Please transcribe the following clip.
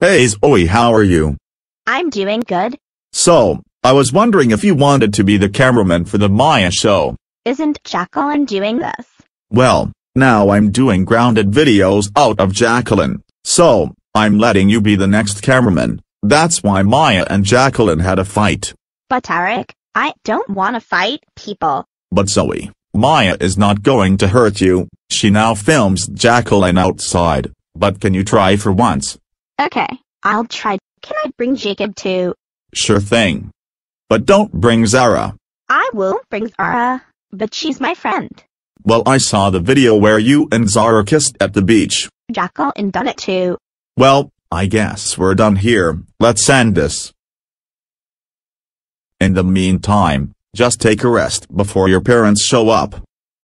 Hey Zoe how are you? I'm doing good. So, I was wondering if you wanted to be the cameraman for the Maya show. Isn't Jacqueline doing this? Well, now I'm doing grounded videos out of Jacqueline, so, I'm letting you be the next cameraman. That's why Maya and Jacqueline had a fight. But Eric, I don't want to fight people. But Zoe, Maya is not going to hurt you. She now films Jacqueline outside, but can you try for once? Okay, I'll try. Can I bring Jacob too? Sure thing. But don't bring Zara. I won't bring Zara, but she's my friend. Well, I saw the video where you and Zara kissed at the beach. Jackal and done it too. Well, I guess we're done here. Let's end this. In the meantime, just take a rest before your parents show up.